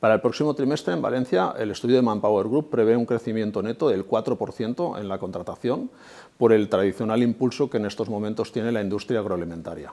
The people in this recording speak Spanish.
Para el próximo trimestre en Valencia, el estudio de Manpower Group prevé un crecimiento neto del 4% en la contratación por el tradicional impulso que en estos momentos tiene la industria agroalimentaria.